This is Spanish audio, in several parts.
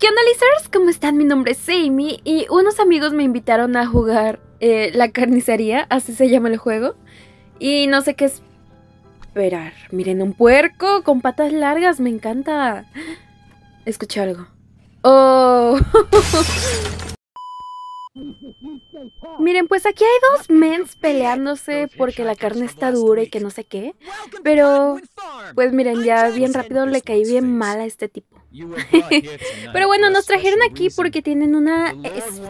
¿Qué analizers? ¿Cómo están? Mi nombre es Amy y unos amigos me invitaron a jugar eh, La Carnicería, así se llama el juego. Y no sé qué esperar. Miren, un puerco con patas largas, me encanta. Escuché algo. ¡Oh! Miren, pues aquí hay dos mens peleándose porque la carne está dura y que no sé qué. Pero, pues miren, ya bien rápido le caí bien mal a este tipo. Pero bueno, nos trajeron aquí porque tienen una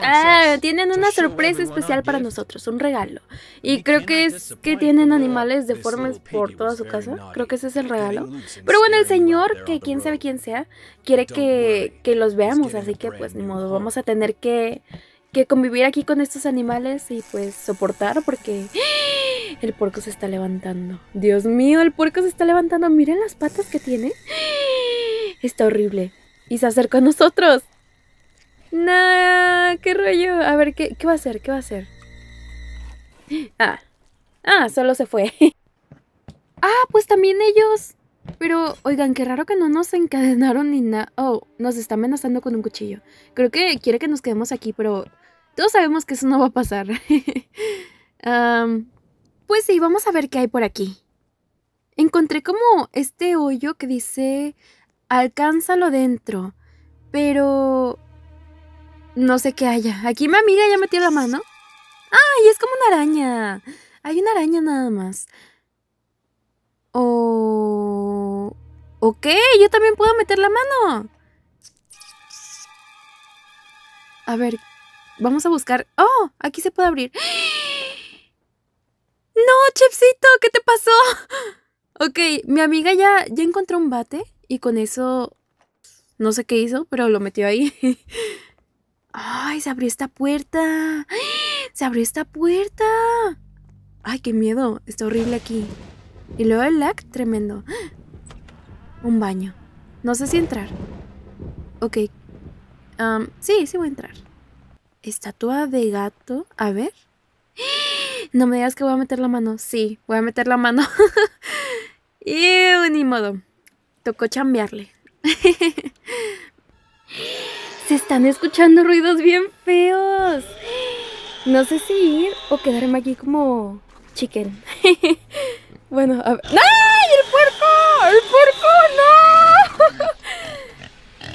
ah, tienen una sorpresa especial para nosotros, un regalo. Y creo que es que tienen animales deformes por toda su casa. Creo que ese es el regalo. Pero bueno, el señor, que quién sabe quién sea, quiere que, que los veamos, así que pues ni modo, vamos a tener que que convivir aquí con estos animales y pues soportar porque el puerco se está levantando. Dios mío, el puerco se está levantando. Miren las patas que tiene. Está horrible. Y se acerca a nosotros. Nah, qué rollo. A ver, ¿qué, ¿qué va a hacer? ¿Qué va a hacer? Ah. Ah, solo se fue. ah, pues también ellos. Pero, oigan, qué raro que no nos encadenaron ni nada. Oh, nos está amenazando con un cuchillo. Creo que quiere que nos quedemos aquí, pero todos sabemos que eso no va a pasar. pues sí, vamos a ver qué hay por aquí. Encontré como este hoyo que dice alcánzalo dentro, pero no sé qué haya. Aquí mi amiga ya metió la mano. ¡Ay, es como una araña! Hay una araña nada más. O... ¿O qué? Yo también puedo meter la mano. A ver, Vamos a buscar. ¡Oh! Aquí se puede abrir. ¡No, Chefcito! ¿Qué te pasó? Ok, mi amiga ya, ya encontró un bate y con eso. No sé qué hizo, pero lo metió ahí. ¡Ay! Se abrió esta puerta. ¡Se abrió esta puerta! ¡Ay, qué miedo! Está horrible aquí. Y luego el lag, tremendo. Un baño. No sé si entrar. Ok. sí, sí voy a entrar. ¿Estatua de gato? A ver. No me digas que voy a meter la mano. Sí, voy a meter la mano. y ni modo. Tocó chambearle. Se están escuchando ruidos bien feos. No sé si ir o quedarme aquí como chicken. bueno, a ver. ¡Ay, el puerco! ¡El puerco!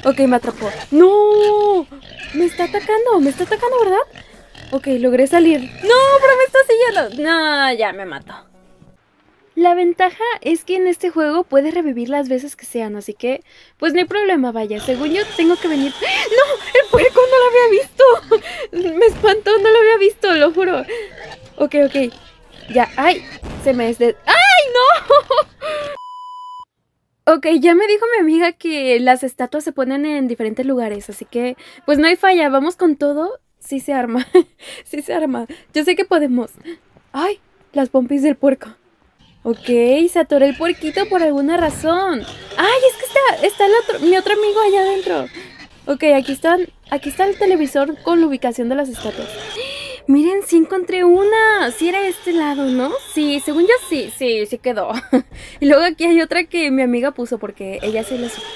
¡No! ok, me atrapó. ¡No! Me está atacando, me está atacando, ¿verdad? Ok, logré salir. ¡No, pero me está siguiendo! No, ya me mató. La ventaja es que en este juego puedes revivir las veces que sean, así que pues no hay problema, vaya. Según yo tengo que venir... ¡No! ¡El puerco no lo había visto! Me espantó, no lo había visto, lo juro. Ok, ok. Ya, ¡ay! Se me de. ¡Ay, no! Ok, ya me dijo mi amiga que las estatuas se ponen en diferentes lugares, así que pues no hay falla, vamos con todo. Sí se arma, sí se arma. Yo sé que podemos. ¡Ay! Las pompis del puerco. Ok, se atoró el puerquito por alguna razón. ¡Ay! Es que está, está el otro, mi otro amigo allá adentro. Ok, aquí están, aquí está el televisor con la ubicación de las estatuas. Miren, sí encontré una. Sí era este lado, ¿no? Sí, según yo sí, sí, sí quedó. y luego aquí hay otra que mi amiga puso porque ella se supo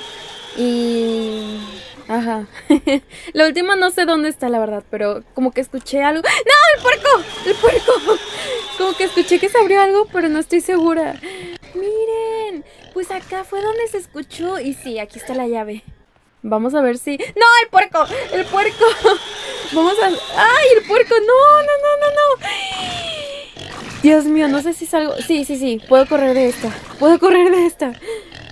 Y... Ajá. la última no sé dónde está, la verdad, pero como que escuché algo. ¡No! ¡El puerco! ¡El puerco! como que escuché que se abrió algo, pero no estoy segura. Miren, pues acá fue donde se escuchó y sí, aquí está la llave. Vamos a ver si... ¡No, el puerco! ¡El puerco! Vamos a... ¡Ay, el puerco! ¡No, no, no, no, no! Dios mío, no sé si salgo... Sí, sí, sí, puedo correr de esta. Puedo correr de esta.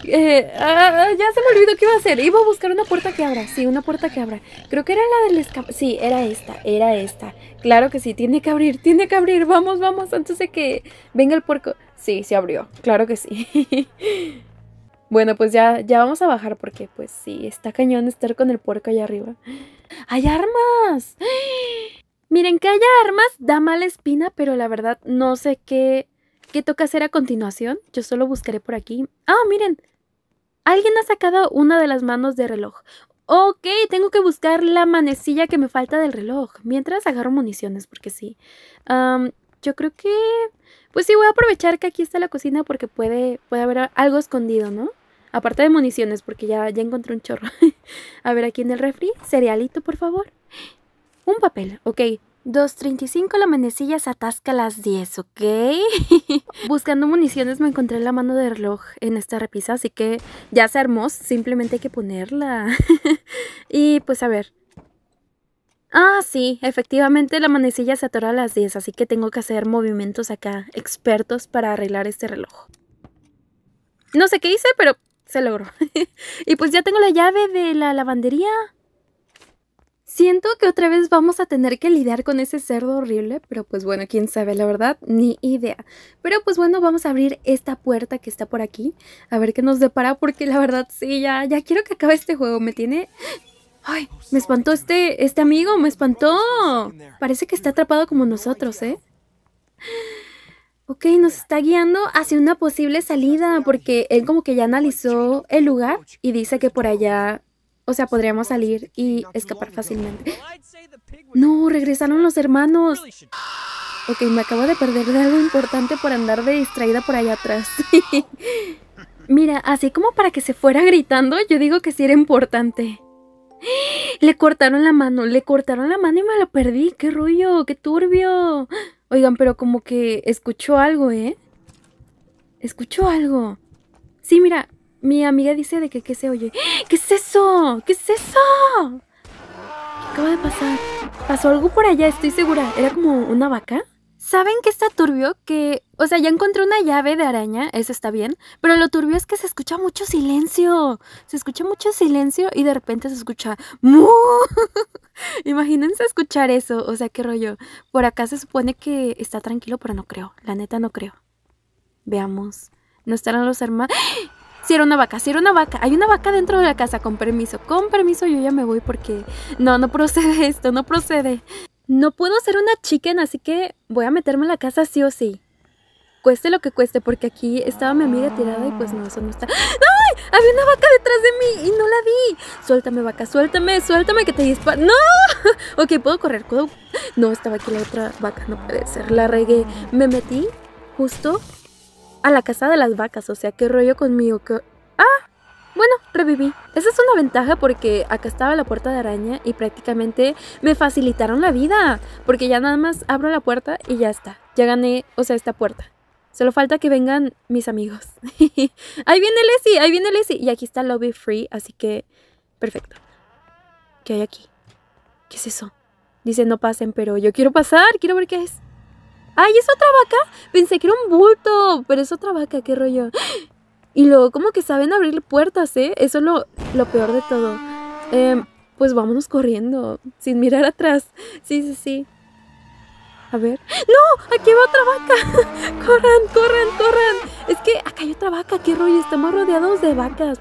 Eh, ah, ya se me olvidó qué iba a hacer. Iba a buscar una puerta que abra. Sí, una puerta que abra. Creo que era la del escape. Sí, era esta, era esta. Claro que sí, tiene que abrir, tiene que abrir. Vamos, vamos, antes de que venga el puerco. Sí, se abrió. Claro que sí. Bueno, pues ya, ya vamos a bajar porque pues sí, está cañón estar con el puerco allá arriba. ¡Hay armas! Miren que haya armas, da mala espina, pero la verdad no sé qué, qué toca hacer a continuación. Yo solo buscaré por aquí. ¡Ah, miren! Alguien ha sacado una de las manos de reloj. Ok, tengo que buscar la manecilla que me falta del reloj. Mientras agarro municiones, porque sí. yo creo que... Pues sí, voy a aprovechar que aquí está la cocina porque puede, puede haber algo escondido, ¿no? Aparte de municiones, porque ya, ya encontré un chorro. a ver, aquí en el refri, cerealito, por favor. Un papel, ok. 2.35 la manecilla se atasca a las 10, ¿ok? Buscando municiones me encontré la mano de reloj en esta repisa, así que ya se armó, simplemente hay que ponerla. y pues a ver. Ah, sí, efectivamente la manecilla se atora a las 10, así que tengo que hacer movimientos acá, expertos, para arreglar este reloj. No sé qué hice, pero se logró. y pues ya tengo la llave de la lavandería. Siento que otra vez vamos a tener que lidiar con ese cerdo horrible, pero pues bueno, quién sabe, la verdad, ni idea. Pero pues bueno, vamos a abrir esta puerta que está por aquí, a ver qué nos depara, porque la verdad sí, ya, ya quiero que acabe este juego, me tiene... Ay, me espantó este, este amigo, me espantó. Parece que está atrapado como nosotros, ¿eh? Ok, nos está guiando hacia una posible salida, porque él como que ya analizó el lugar y dice que por allá, o sea, podríamos salir y escapar fácilmente. No, regresaron los hermanos. Ok, me acabo de perder de algo importante por andar de distraída por allá atrás. Mira, así como para que se fuera gritando, yo digo que sí era importante. Le cortaron la mano, le cortaron la mano y me lo perdí. ¡Qué rollo! ¡Qué turbio! Oigan, pero como que escuchó algo, ¿eh? Escuchó algo. Sí, mira, mi amiga dice de que qué se oye. ¡Ah! ¿Qué es eso? ¿Qué es eso? ¿Qué acaba de pasar? Pasó algo por allá, estoy segura. ¿Era como una vaca? ¿Saben qué está turbio? Que, o sea, ya encontré una llave de araña, eso está bien, pero lo turbio es que se escucha mucho silencio. Se escucha mucho silencio y de repente se escucha mu. Imagínense escuchar eso, o sea, qué rollo. Por acá se supone que está tranquilo, pero no creo, la neta no creo. Veamos. No estarán los hermanos. Si era una vaca, si era una vaca. Hay una vaca dentro de la casa, con permiso. Con permiso yo ya me voy porque no, no procede esto, no procede no puedo ser una chicken, así que voy a meterme a la casa sí o sí. Cueste lo que cueste, porque aquí estaba mi amiga tirada y pues no, eso no está... ¡Ay! Había una vaca detrás de mí y no la vi. Suéltame, vaca, suéltame, suéltame que te disparo. ¡No! ok, puedo correr, puedo... No, estaba aquí la otra vaca, no puede ser. La regué. Me metí justo a la casa de las vacas, o sea, qué rollo conmigo. ¡Ah! Esa es una ventaja porque acá estaba la puerta de araña y prácticamente me facilitaron la vida. Porque ya nada más abro la puerta y ya está. Ya gané, o sea, esta puerta. Solo falta que vengan mis amigos. ahí viene Leslie, ahí viene Lessie! Y aquí está Lobby Free, así que perfecto. ¿Qué hay aquí? ¿Qué es eso? Dice, no pasen, pero yo quiero pasar, quiero ver qué es. ¡Ay, es otra vaca! Pensé que era un bulto, pero es otra vaca, qué rollo. Y luego como que saben abrir puertas, ¿eh? Eso es lo, peor de todo. Em, pues vámonos corriendo, sin mirar atrás. Sí, sí, sí. A ver. ¡No! ¡Aquí va otra vaca! ¡Corran, corran, corran! Es que acá hay otra vaca, qué rollo, estamos rodeados de vacas.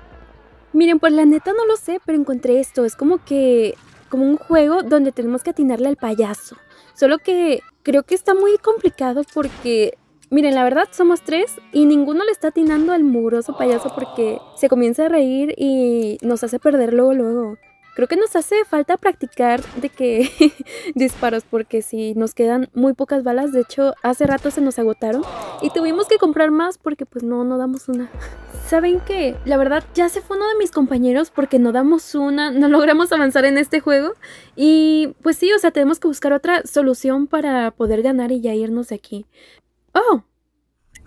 Miren, pues la neta no lo sé, pero encontré esto. Es como que. como un juego donde tenemos que atinarle al payaso. Solo que creo que está muy complicado porque Miren, la verdad somos tres y ninguno le está atinando al muroso payaso porque se comienza a reír y nos hace perder luego, luego. Creo que nos hace falta practicar de que disparos porque si nos quedan muy pocas balas, de hecho hace rato se nos agotaron y tuvimos que comprar más porque pues no, no damos una. ¿Saben qué? La verdad ya se fue uno de mis compañeros porque no damos una, no logramos avanzar en este juego y pues sí, o sea, tenemos que buscar otra solución para poder ganar y ya irnos de aquí. ¡Oh!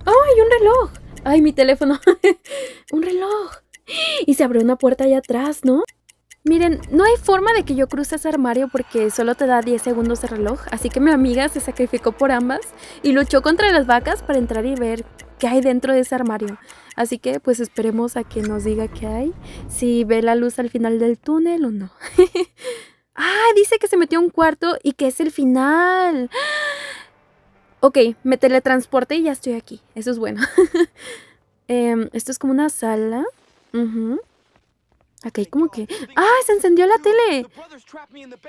¡Oh, hay un reloj! ¡Ay, mi teléfono! ¡Un reloj! Y se abrió una puerta allá atrás, ¿no? Miren, no hay forma de que yo cruce ese armario porque solo te da 10 segundos de reloj, así que mi amiga se sacrificó por ambas y luchó contra las vacas para entrar y ver qué hay dentro de ese armario. Así que pues esperemos a que nos diga qué hay, si ve la luz al final del túnel o no. ah, dice que se metió a un cuarto y que es el final. Ok, me teletransporte y ya estoy aquí. Eso es bueno. Em, esto es como una sala. Aquí como que... ¡Ah! ¡Se encendió la tele!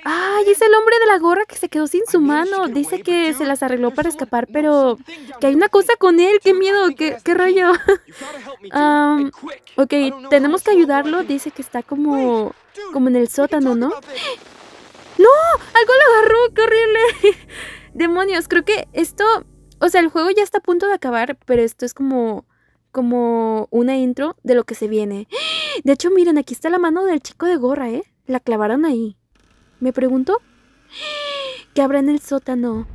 ¡Ay! es el hombre de la gorra que se quedó sin su mano. Dice que se las arregló para escapar, pero... Que hay una cosa con él. ¡Qué miedo! ¡Qué, rollo! Um, ok, tenemos que ayudarlo. Dice que está como... Como en el sótano, ¿no? ¡No! ¡Algo lo agarró! ¡Qué horrible! Demonios, creo que esto, o sea, el juego ya está a punto de acabar, pero esto es como como una intro de lo que se viene. De hecho, miren, aquí está la mano del chico de gorra, ¿eh? La clavaron ahí. Me pregunto, ¿qué habrá en el sótano?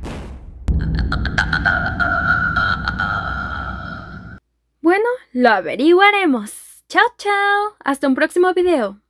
Bueno, lo averiguaremos. Chao, chao. Hasta un próximo video.